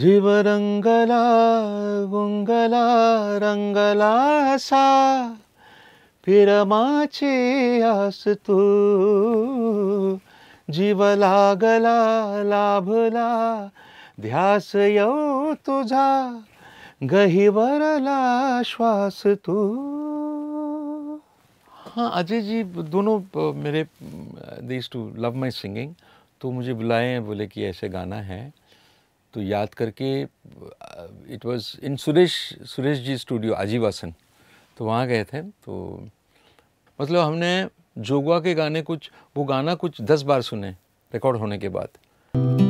जीव रंगला गुंगला रंगला सा फिर माचे आस तू जीव लागला लाभला ध्यास यो तुझा वरला श्वास तू हाँ अजय जी दोनों मेरे these two love my singing तो मुझे बुलाए बोले कि ऐसे गाना है तो याद करके it was in Suresh Suresh ji studio Ajivasan तो वहाँ गए थे तो मतलब हमने जोगवा के गाने कुछ वो गाना कुछ दस बार सुने रिकॉर्ड होने के बाद